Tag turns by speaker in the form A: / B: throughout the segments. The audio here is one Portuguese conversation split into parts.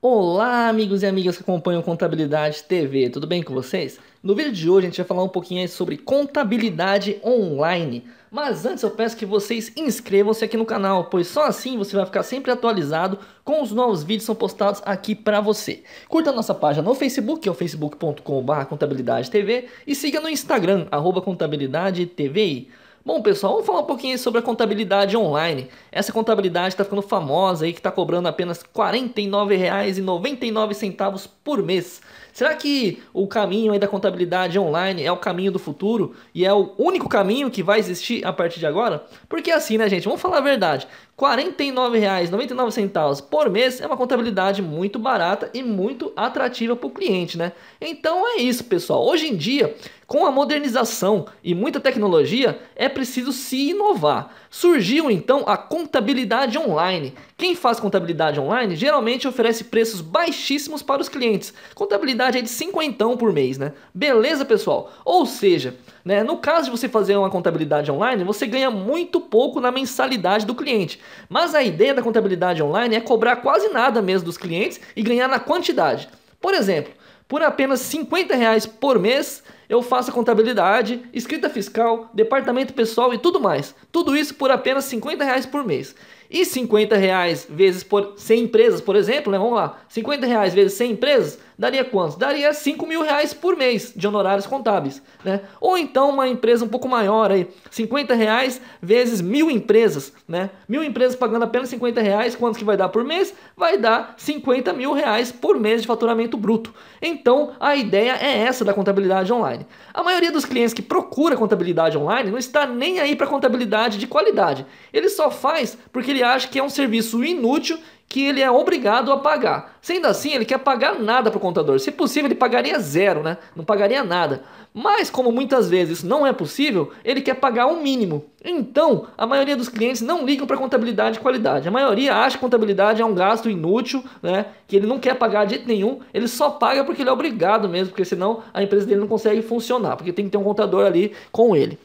A: Olá, amigos e amigas que acompanham Contabilidade TV, tudo bem com vocês? No vídeo de hoje a gente vai falar um pouquinho sobre contabilidade online. Mas antes eu peço que vocês inscrevam-se aqui no canal, pois só assim você vai ficar sempre atualizado com os novos vídeos que são postados aqui para você. Curta a nossa página no Facebook, que é o facebook.com.br contabilidade TV, e siga no Instagram, arroba contabilidade TVI. Bom, pessoal, vamos falar um pouquinho sobre a contabilidade online. Essa contabilidade está ficando famosa aí, que está cobrando apenas R$ 49,99 por mês. Será que o caminho aí da contabilidade online é o caminho do futuro e é o único caminho que vai existir a partir de agora? Porque é assim, né, gente? Vamos falar a verdade. R$ 49,99 por mês é uma contabilidade muito barata e muito atrativa para o cliente, né? Então é isso, pessoal. Hoje em dia, com a modernização e muita tecnologia, é preciso se inovar. Surgiu então a contabilidade online. Quem faz contabilidade online geralmente oferece preços baixíssimos para os clientes. Contabilidade é de cinquentão por mês, né? Beleza, pessoal? Ou seja, né, no caso de você fazer uma contabilidade online, você ganha muito pouco na mensalidade do cliente. Mas a ideia da contabilidade online é cobrar quase nada mesmo dos clientes e ganhar na quantidade. Por exemplo, por apenas 50 reais por mês, eu faço contabilidade, escrita fiscal, departamento pessoal e tudo mais. Tudo isso por apenas 50 reais por mês. E 50 reais vezes por 100 empresas, por exemplo, né? Vamos lá. 50 reais vezes 100 empresas daria quanto? Daria 5 mil reais por mês de honorários contábeis, né? Ou então uma empresa um pouco maior aí, 50 reais vezes mil empresas, né? Mil empresas pagando apenas 50 reais, quanto que vai dar por mês? Vai dar 50 mil reais por mês de faturamento bruto. Então a ideia é essa da contabilidade online online. A maioria dos clientes que procura contabilidade online não está nem aí para contabilidade de qualidade. Ele só faz porque ele acha que é um serviço inútil que ele é obrigado a pagar. Sendo assim, ele quer pagar nada para o contador. Se possível, ele pagaria zero, né? Não pagaria nada. Mas, como muitas vezes não é possível, ele quer pagar o um mínimo. Então, a maioria dos clientes não ligam para contabilidade e qualidade. A maioria acha que contabilidade é um gasto inútil, né? Que ele não quer pagar de jeito nenhum. Ele só paga porque ele é obrigado mesmo, porque senão a empresa dele não consegue funcionar, porque tem que ter um contador ali com ele.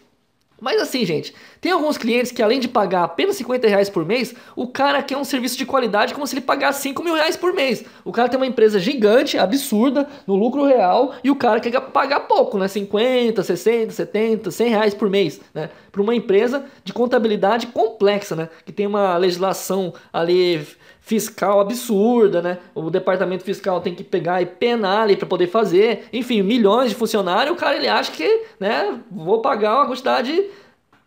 A: Mas assim, gente, tem alguns clientes que além de pagar apenas 50 reais por mês, o cara quer um serviço de qualidade como se ele pagasse 5 mil reais por mês. O cara tem uma empresa gigante, absurda, no lucro real, e o cara quer pagar pouco, né? 50, 60, 70, 100 reais por mês, né? Para uma empresa de contabilidade complexa, né? Que tem uma legislação ali fiscal absurda, né? O departamento fiscal tem que pegar e penar ali para poder fazer. Enfim, milhões de funcionários, o cara ele acha que, né, vou pagar uma quantidade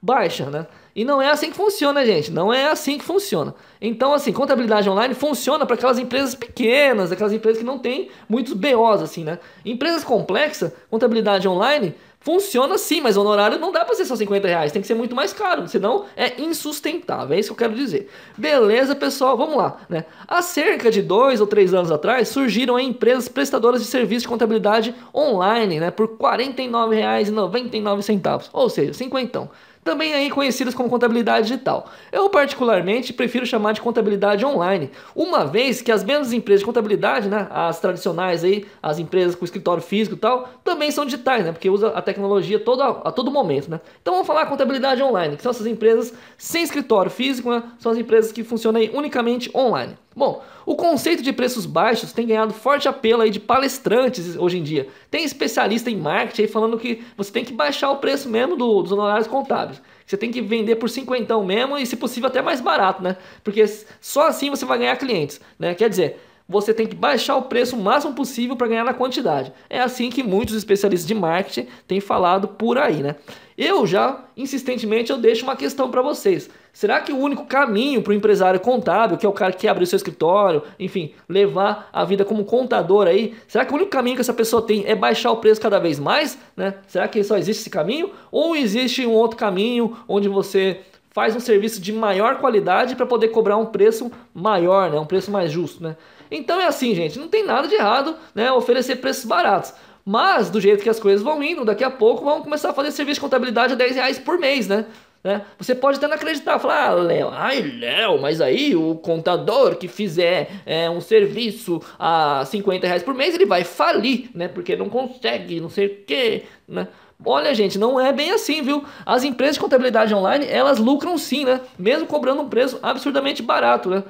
A: baixa, né? E não é assim que funciona, gente. Não é assim que funciona. Então, assim, contabilidade online funciona para aquelas empresas pequenas, aquelas empresas que não têm muitos BOs, assim, né? Empresas complexas, contabilidade online funciona sim, mas o honorário não dá para ser só 50 reais. Tem que ser muito mais caro, senão é insustentável. É isso que eu quero dizer. Beleza, pessoal? Vamos lá, né? Há cerca de dois ou três anos atrás, surgiram empresas prestadoras de serviço de contabilidade online, né? Por R$ 49,99. Ou seja, cinquentão também aí conhecidas como contabilidade digital. Eu particularmente prefiro chamar de contabilidade online, uma vez que as mesmas empresas de contabilidade, né, as tradicionais aí, as empresas com escritório físico e tal, também são digitais, né, porque usa a tecnologia todo, a todo momento, né. Então vamos falar contabilidade online, que são essas empresas sem escritório físico, né, são as empresas que funcionam aí unicamente online. Bom, o conceito de preços baixos tem ganhado forte apelo aí de palestrantes hoje em dia. Tem especialista em marketing aí falando que você tem que baixar o preço mesmo do, dos honorários contábeis. Você tem que vender por cinquentão mesmo e, se possível, até mais barato, né? Porque só assim você vai ganhar clientes, né? Quer dizer, você tem que baixar o preço o máximo possível para ganhar na quantidade. É assim que muitos especialistas de marketing têm falado por aí, né? Eu já, insistentemente, eu deixo uma questão para vocês. Será que o único caminho para o empresário contábil, que é o cara que abre o seu escritório, enfim, levar a vida como contador aí, será que o único caminho que essa pessoa tem é baixar o preço cada vez mais? Né? Será que só existe esse caminho? Ou existe um outro caminho onde você faz um serviço de maior qualidade para poder cobrar um preço maior, né? um preço mais justo. Né? Então é assim, gente, não tem nada de errado né? oferecer preços baratos. Mas do jeito que as coisas vão indo, daqui a pouco vão começar a fazer serviço de contabilidade a 10 reais por mês, né? Né? Você pode até não acreditar, falar, ah, Léo, ai Léo, mas aí o contador que fizer é, um serviço a 50 reais por mês, ele vai falir, né? Porque não consegue, não sei o que, né? Olha, gente, não é bem assim, viu? As empresas de contabilidade online, elas lucram sim, né? Mesmo cobrando um preço absurdamente barato, né?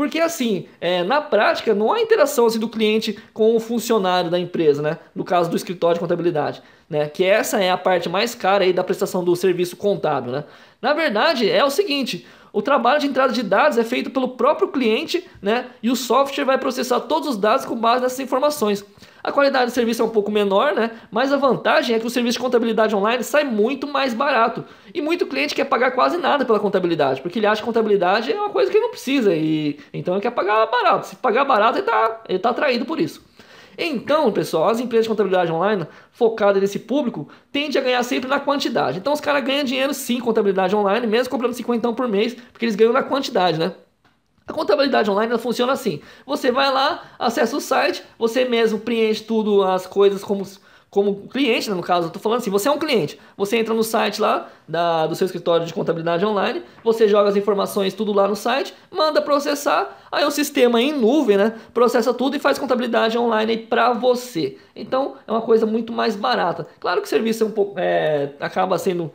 A: Porque assim, é, na prática, não há interação assim, do cliente com o funcionário da empresa, né? No caso do escritório de contabilidade, né? Que essa é a parte mais cara aí da prestação do serviço contábil, né? Na verdade, é o seguinte, o trabalho de entrada de dados é feito pelo próprio cliente, né? E o software vai processar todos os dados com base nessas informações. A qualidade do serviço é um pouco menor, né? mas a vantagem é que o serviço de contabilidade online sai muito mais barato. E muito cliente quer pagar quase nada pela contabilidade, porque ele acha que contabilidade é uma coisa que ele não precisa, e então ele quer pagar barato. Se pagar barato, ele está ele tá atraído por isso. Então, pessoal, as empresas de contabilidade online focadas nesse público tendem a ganhar sempre na quantidade. Então, os caras ganham dinheiro sim, contabilidade online, mesmo comprando 50 por mês, porque eles ganham na quantidade, né? A contabilidade online funciona assim: você vai lá, acessa o site, você mesmo preenche tudo as coisas como como cliente, né, no caso, eu tô falando assim, você é um cliente. Você entra no site lá da, do seu escritório de contabilidade online, você joga as informações tudo lá no site, manda processar, aí o sistema em nuvem, né, processa tudo e faz contabilidade online para você. Então, é uma coisa muito mais barata. Claro que o serviço é um pouco é, acaba sendo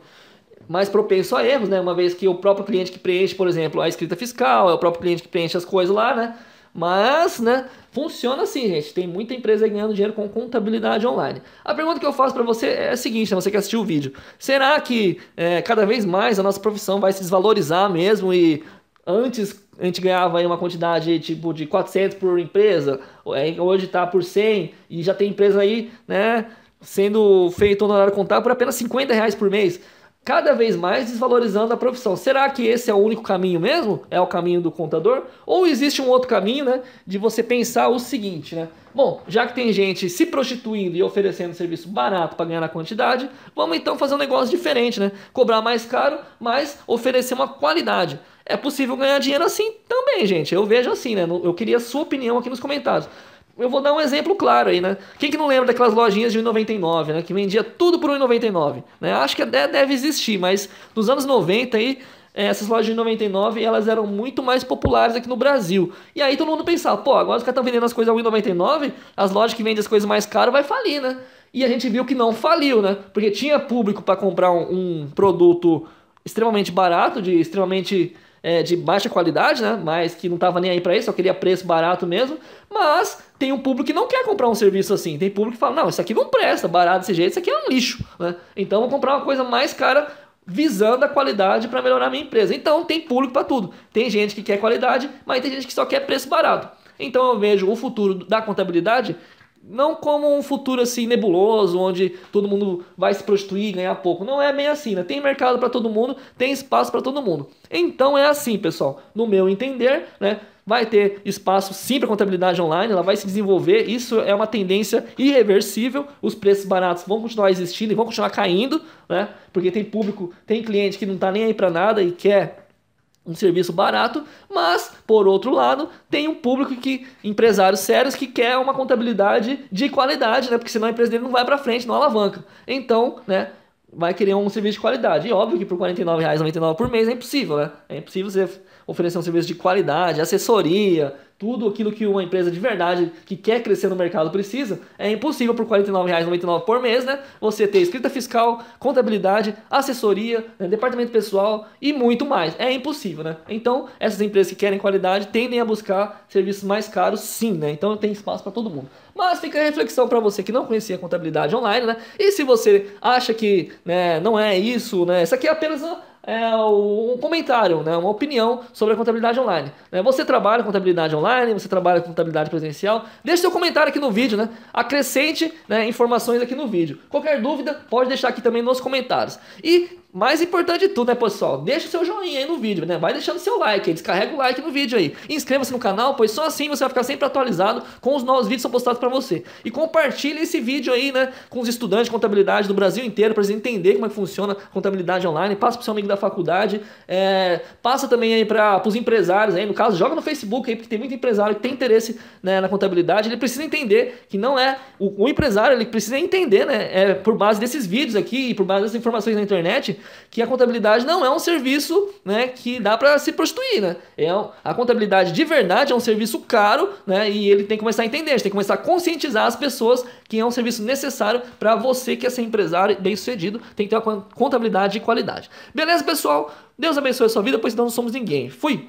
A: mais propenso a erros, né? Uma vez que o próprio cliente que preenche, por exemplo, a escrita fiscal, é o próprio cliente que preenche as coisas lá, né? Mas, né, funciona assim, gente. Tem muita empresa ganhando dinheiro com contabilidade online. A pergunta que eu faço para você é a seguinte, né, você que assistiu o vídeo. Será que é, cada vez mais a nossa profissão vai se desvalorizar mesmo e antes a gente ganhava aí uma quantidade tipo de 400 por empresa, é, hoje tá por 100 e já tem empresa aí, né, sendo feito honorário contábil por apenas 50 reais por mês cada vez mais desvalorizando a profissão. Será que esse é o único caminho mesmo? É o caminho do contador? Ou existe um outro caminho, né, de você pensar o seguinte, né? Bom, já que tem gente se prostituindo e oferecendo serviço barato para ganhar na quantidade, vamos então fazer um negócio diferente, né? Cobrar mais caro, mas oferecer uma qualidade. É possível ganhar dinheiro assim também, gente. Eu vejo assim, né? Eu queria a sua opinião aqui nos comentários eu vou dar um exemplo claro aí, né? Quem que não lembra daquelas lojinhas de 1,99, né? Que vendia tudo por 1,99, né? Acho que até deve existir, mas nos anos 90 aí, é, essas lojas de 99, elas eram muito mais populares aqui no Brasil. E aí todo mundo pensava, pô, agora os caras estão vendendo as coisas a 1,99, as lojas que vendem as coisas mais caras vai falir, né? E a gente viu que não faliu, né? Porque tinha público para comprar um, um produto extremamente barato, de extremamente é, de baixa qualidade, né? Mas que não estava nem aí para isso, só queria preço barato mesmo. Mas tem um público que não quer comprar um serviço assim. Tem público que fala, não, isso aqui não presta, barato desse jeito, isso aqui é um lixo, né? Então vou comprar uma coisa mais cara visando a qualidade para melhorar a minha empresa. Então tem público para tudo. Tem gente que quer qualidade, mas tem gente que só quer preço barato. Então eu vejo o futuro da contabilidade não como um futuro assim nebuloso, onde todo mundo vai se prostituir e ganhar pouco. Não é bem assim, né? Tem mercado para todo mundo, tem espaço para todo mundo. Então é assim, pessoal. No meu entender, né? vai ter espaço sim para contabilidade online, ela vai se desenvolver, isso é uma tendência irreversível, os preços baratos vão continuar existindo e vão continuar caindo, né? Porque tem público, tem cliente que não está nem aí para nada e quer um serviço barato, mas, por outro lado, tem um público que, empresários sérios, que quer uma contabilidade de qualidade, né? Porque senão a empresa dele não vai para frente, não alavanca. Então, né? Vai querer um serviço de qualidade. E óbvio que por R$ 49,99 por mês é impossível, né? É impossível você oferecer um serviço de qualidade, assessoria, tudo aquilo que uma empresa de verdade que quer crescer no mercado precisa, é impossível por R$ 49,99 por mês, né? Você ter escrita fiscal, contabilidade, assessoria, né? departamento pessoal e muito mais. É impossível, né? Então, essas empresas que querem qualidade tendem a buscar serviços mais caros, sim, né? Então, tem espaço para todo mundo. Mas fica a reflexão para você que não conhecia contabilidade online, né? E se você acha que né, não é isso, né? Isso aqui é apenas uma é, um comentário, né, uma opinião sobre a contabilidade online. Né? Você trabalha com contabilidade online, você trabalha com contabilidade presencial? Deixe seu comentário aqui no vídeo, né? Acrescente né, informações aqui no vídeo. Qualquer dúvida, pode deixar aqui também nos comentários. E mais importante de tudo, né, pessoal? Deixa o seu joinha aí no vídeo, né? Vai deixando seu like aí, descarrega o like no vídeo aí. Inscreva-se no canal, pois só assim você vai ficar sempre atualizado com os novos vídeos que são postados para você. E compartilhe esse vídeo aí, né, com os estudantes de contabilidade do Brasil inteiro, para eles entenderem como é que funciona a contabilidade online. Passa pro seu amigo da faculdade, é, passa também aí para os empresários aí, no caso, joga no Facebook aí, porque tem muito empresário que tem interesse né, na contabilidade. Ele precisa entender que não é... O, o empresário, ele precisa entender, né, é, por base desses vídeos aqui e por base dessas informações na internet que a contabilidade não é um serviço né, que dá para se prostituir. Né? É, a contabilidade de verdade é um serviço caro né, e ele tem que começar a entender, a tem que começar a conscientizar as pessoas que é um serviço necessário para você que é ser empresário bem sucedido, tem que ter uma contabilidade de qualidade. Beleza, pessoal? Deus abençoe a sua vida, pois senão não somos ninguém. Fui!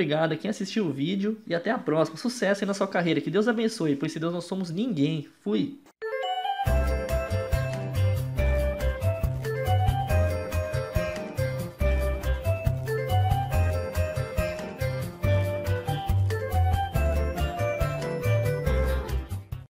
A: obrigado a quem assistiu o vídeo e até a próxima. Sucesso aí na sua carreira. Que Deus abençoe, pois se Deus nós somos ninguém. Fui.